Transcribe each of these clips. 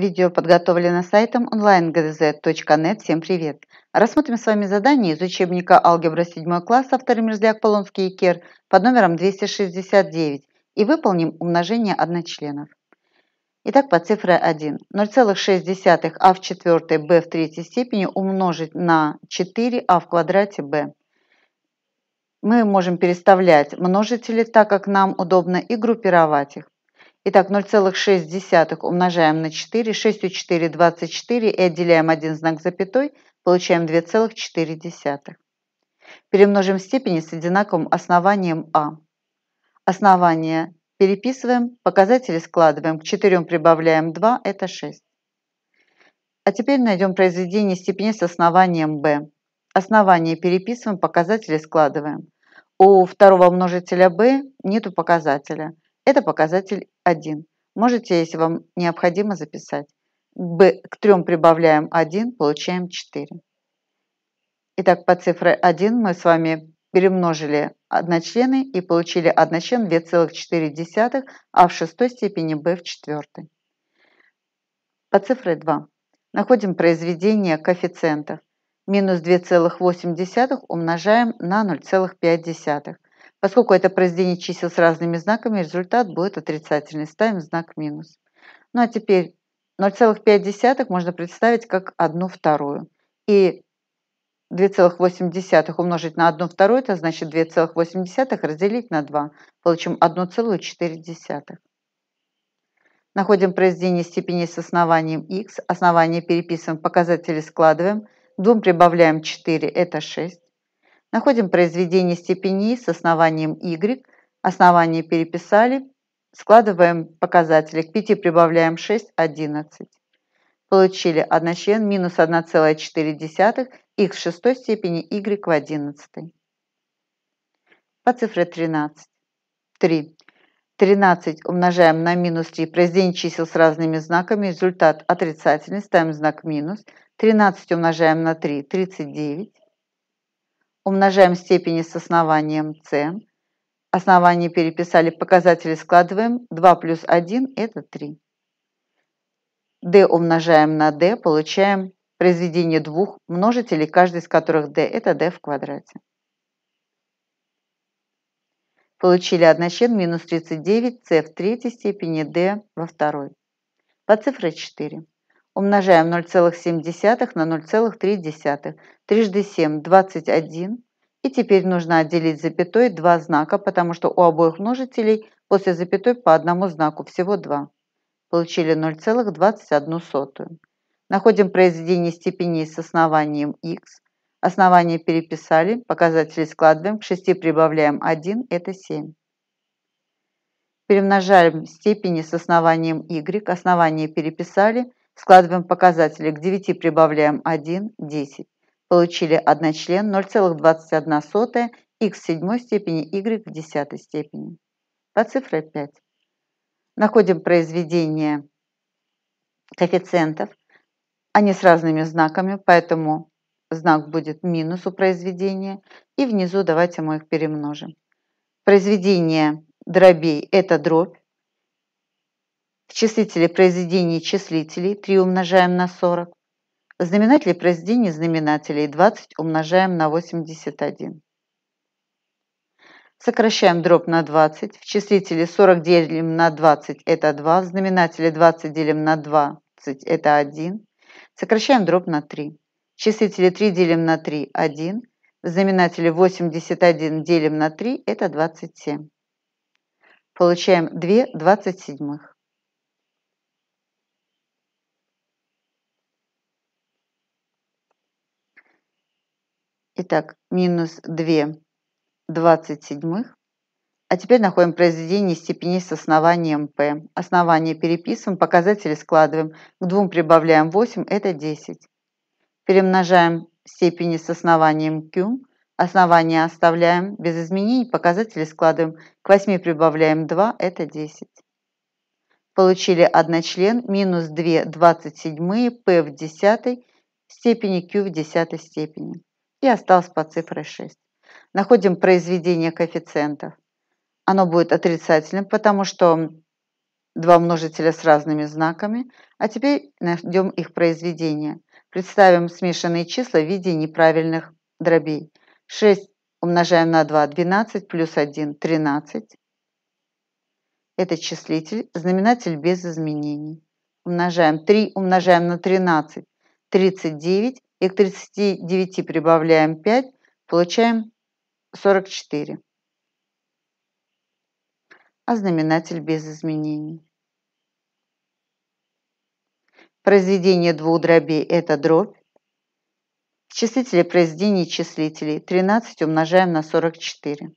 Видео подготовлено сайтом onlinegdz.net. Всем привет! Рассмотрим с вами задание из учебника «Алгебра 7 класс автор Мерзляк, Полонский и Кер под номером 269 и выполним умножение одночленов. Итак, по цифре 1. 0,6 а в четвертой b в третьей степени умножить на 4 а в квадрате b. Мы можем переставлять множители, так как нам удобно, и группировать их. Итак, 0,6 умножаем на 4, 6 у 4 – 24, и отделяем один знак запятой, получаем 2,4. Перемножим степени с одинаковым основанием А. Основание переписываем, показатели складываем, к 4 прибавляем 2 – это 6. А теперь найдем произведение степени с основанием b. Основание переписываем, показатели складываем. У второго множителя b нету показателя – это показатель 1. Можете, если вам необходимо, записать. B к 3 прибавляем 1, получаем 4. Итак, по цифре 1 мы с вами перемножили одночлены и получили одночлен 2,4, а в шестой степени b в четвертой. По цифре 2 находим произведение коэффициентов. Минус 2,8 умножаем на 0,5. Поскольку это произведение чисел с разными знаками, результат будет отрицательный. Ставим знак минус. Ну а теперь 0,5 можно представить как 1 вторую. И 2,8 умножить на 1 вторую, это значит 2,8 разделить на 2. Получим 1,4. Находим произведение степеней с основанием x. Основание переписываем, показатели складываем. 2 прибавляем 4, это 6. Находим произведение степени с основанием y, основание переписали, складываем показатели, к 5 прибавляем 6, 11. Получили одночлен минус 1,4, x в шестой степени, y в одиннадцатой. По цифре 13. 3. 13 умножаем на минус 3, произведение чисел с разными знаками, результат отрицательный, ставим знак минус. 13 умножаем на 3, 39. Умножаем степени с основанием c. Основание переписали, показатели складываем. 2 плюс 1 – это 3. d умножаем на d, получаем произведение двух множителей, каждый из которых d – это d в квадрате. Получили 1 член минус 39, c в третьей степени, d во второй. По цифре 4 умножаем 0,7 на 0,3. Трижды 7 – 21. И теперь нужно отделить запятой два знака, потому что у обоих множителей после запятой по одному знаку, всего два. Получили 0,21. Находим произведение степеней с основанием x. Основание переписали, показатели складываем, к 6 прибавляем 1, это 7. Перемножаем степени с основанием y, основание переписали – Складываем показатели, к 9 прибавляем 1, 10. Получили 1 член 0,21 х в седьмой степени, y в десятой степени. По цифре 5. Находим произведение коэффициентов. Они с разными знаками, поэтому знак будет минус у произведения. И внизу давайте мы их перемножим. Произведение дробей – это дробь числителе произведений числителей 3 умножаем на 40, в знаменателе произведений знаменателей 20 умножаем на 81. Сокращаем дробь на 20. В числителе 40 делим на 20 – это 2. В знаменателе 20 делим на 20 – это 1. Сокращаем дробь на 3. В числителе 3 делим на 3 – 1. В знаменателе 81 делим на 3 – это 27. Получаем 2 двадцать седьмых. Итак, минус 2 двадцать седьмых. А теперь находим произведение степени с основанием P. Основание переписываем, показатели складываем. К двум прибавляем 8, это 10. Перемножаем степени с основанием Q. Основание оставляем без изменений, показатели складываем. К 8 прибавляем 2, это 10. Получили одночлен минус 2 двадцать седьмые, P в десятой степени, Q в десятой степени и осталось под цифрой 6. Находим произведение коэффициентов. Оно будет отрицательным, потому что два множителя с разными знаками, а теперь найдем их произведение. Представим смешанные числа в виде неправильных дробей. 6 умножаем на 2, 12 плюс 1, 13. Это числитель, знаменатель без изменений. Умножаем 3, умножаем на 13, 39 и к 39 прибавляем 5, получаем 44. А знаменатель без изменений. Произведение двух дробей – это дробь. В числителе произведений числителей 13 умножаем на 44.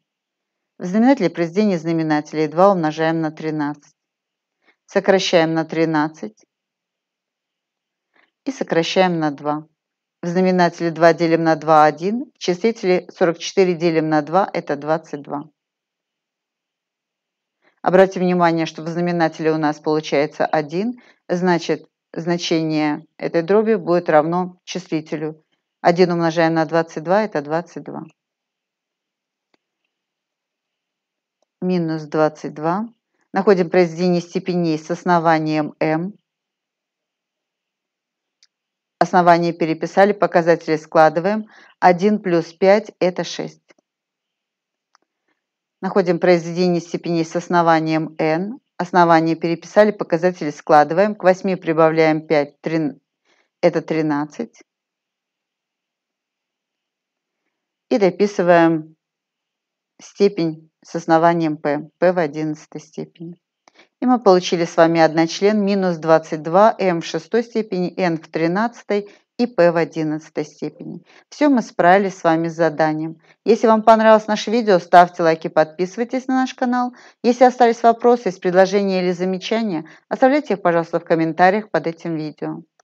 В знаменателе произведения знаменателей 2 умножаем на 13. Сокращаем на 13 и сокращаем на 2. В знаменателе 2 делим на 2 – 1. В числителе 44 делим на 2 – это 22. обратите внимание, что в знаменателе у нас получается 1, значит, значение этой дроби будет равно числителю. 1 умножаем на 22 – это 22. Минус 22. Находим произведение степеней с основанием m. Основание переписали, показатели складываем. 1 плюс 5 – это 6. Находим произведение степеней с основанием n. Основание переписали, показатели складываем. К 8 прибавляем 5, 3, это 13. И дописываем степень с основанием p, p в 11 степени. И мы получили с вами одночлен минус 22 m в шестой степени, n в 13 и p в 11 степени. Все мы справились с вами с заданием. Если вам понравилось наше видео, ставьте лайки, подписывайтесь на наш канал. Если остались вопросы, есть предложения или замечания, оставляйте их, пожалуйста, в комментариях под этим видео.